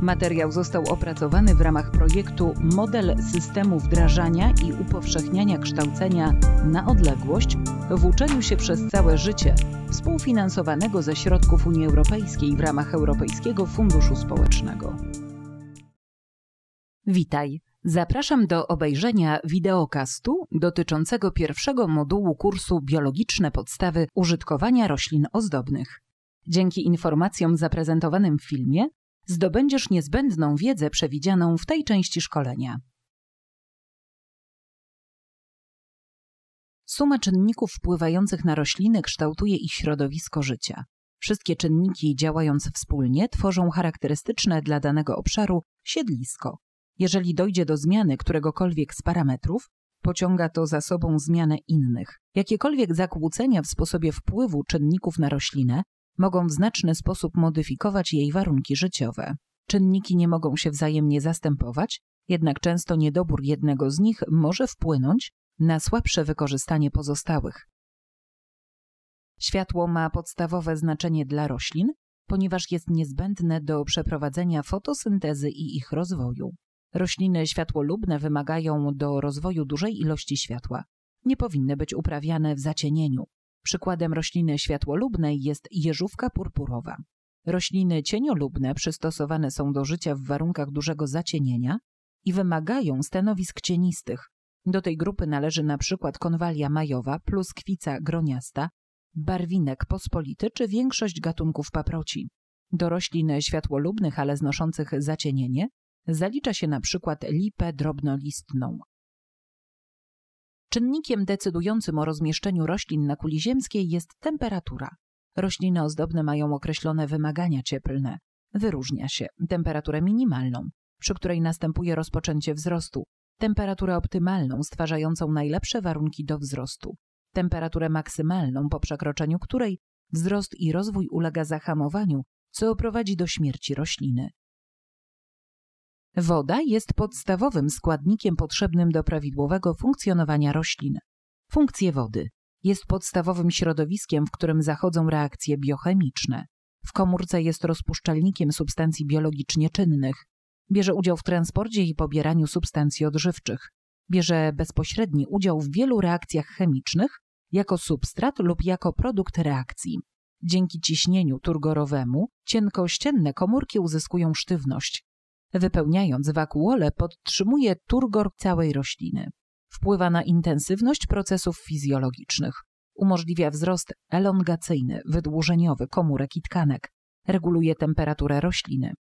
Materiał został opracowany w ramach projektu Model systemu wdrażania i upowszechniania kształcenia na odległość w uczeniu się przez całe życie, współfinansowanego ze środków Unii Europejskiej w ramach Europejskiego Funduszu Społecznego. Witaj. Zapraszam do obejrzenia wideokastu dotyczącego pierwszego modułu kursu Biologiczne podstawy użytkowania roślin ozdobnych. Dzięki informacjom zaprezentowanym w filmie zdobędziesz niezbędną wiedzę przewidzianą w tej części szkolenia. Suma czynników wpływających na rośliny kształtuje ich środowisko życia. Wszystkie czynniki działając wspólnie tworzą charakterystyczne dla danego obszaru siedlisko. Jeżeli dojdzie do zmiany któregokolwiek z parametrów, pociąga to za sobą zmianę innych. Jakiekolwiek zakłócenia w sposobie wpływu czynników na roślinę mogą w znaczny sposób modyfikować jej warunki życiowe. Czynniki nie mogą się wzajemnie zastępować, jednak często niedobór jednego z nich może wpłynąć na słabsze wykorzystanie pozostałych. Światło ma podstawowe znaczenie dla roślin, ponieważ jest niezbędne do przeprowadzenia fotosyntezy i ich rozwoju. Rośliny światłolubne wymagają do rozwoju dużej ilości światła. Nie powinny być uprawiane w zacienieniu. Przykładem rośliny światłolubnej jest jeżówka purpurowa. Rośliny cieniolubne przystosowane są do życia w warunkach dużego zacienienia i wymagają stanowisk cienistych. Do tej grupy należy na przykład konwalia majowa, pluskwica groniasta, barwinek pospolity czy większość gatunków paproci. Do roślin światłolubnych, ale znoszących zacienienie zalicza się na przykład lipę drobnolistną. Czynnikiem decydującym o rozmieszczeniu roślin na kuli ziemskiej jest temperatura. Rośliny ozdobne mają określone wymagania cieplne. Wyróżnia się temperaturę minimalną, przy której następuje rozpoczęcie wzrostu, temperaturę optymalną stwarzającą najlepsze warunki do wzrostu, temperaturę maksymalną, po przekroczeniu której wzrost i rozwój ulega zahamowaniu, co prowadzi do śmierci rośliny. Woda jest podstawowym składnikiem potrzebnym do prawidłowego funkcjonowania roślin. Funkcje wody jest podstawowym środowiskiem, w którym zachodzą reakcje biochemiczne. W komórce jest rozpuszczalnikiem substancji biologicznie czynnych. Bierze udział w transporcie i pobieraniu substancji odżywczych. Bierze bezpośredni udział w wielu reakcjach chemicznych jako substrat lub jako produkt reakcji. Dzięki ciśnieniu turgorowemu cienkościenne komórki uzyskują sztywność, Wypełniając wakuole podtrzymuje turgor całej rośliny. Wpływa na intensywność procesów fizjologicznych. Umożliwia wzrost elongacyjny, wydłużeniowy komórek i tkanek. Reguluje temperaturę rośliny.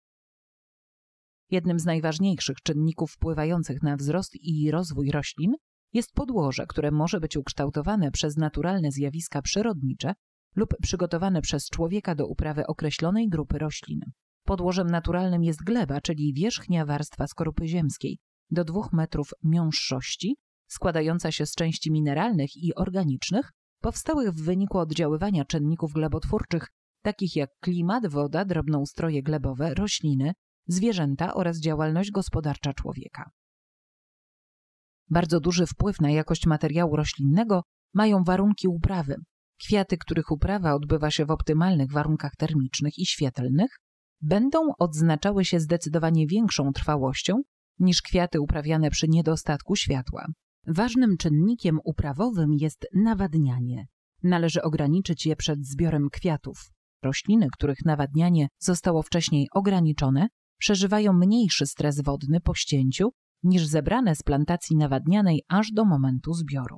Jednym z najważniejszych czynników wpływających na wzrost i rozwój roślin jest podłoże, które może być ukształtowane przez naturalne zjawiska przyrodnicze lub przygotowane przez człowieka do uprawy określonej grupy roślin. Podłożem naturalnym jest gleba, czyli wierzchnia warstwa skorupy ziemskiej, do 2 metrów miąższości, składająca się z części mineralnych i organicznych, powstałych w wyniku oddziaływania czynników glebotwórczych, takich jak klimat, woda, drobnoustroje glebowe, rośliny, zwierzęta oraz działalność gospodarcza człowieka. Bardzo duży wpływ na jakość materiału roślinnego mają warunki uprawy. Kwiaty, których uprawa odbywa się w optymalnych warunkach termicznych i świetlnych, będą odznaczały się zdecydowanie większą trwałością niż kwiaty uprawiane przy niedostatku światła. Ważnym czynnikiem uprawowym jest nawadnianie. Należy ograniczyć je przed zbiorem kwiatów. Rośliny, których nawadnianie zostało wcześniej ograniczone, przeżywają mniejszy stres wodny po ścięciu niż zebrane z plantacji nawadnianej aż do momentu zbioru.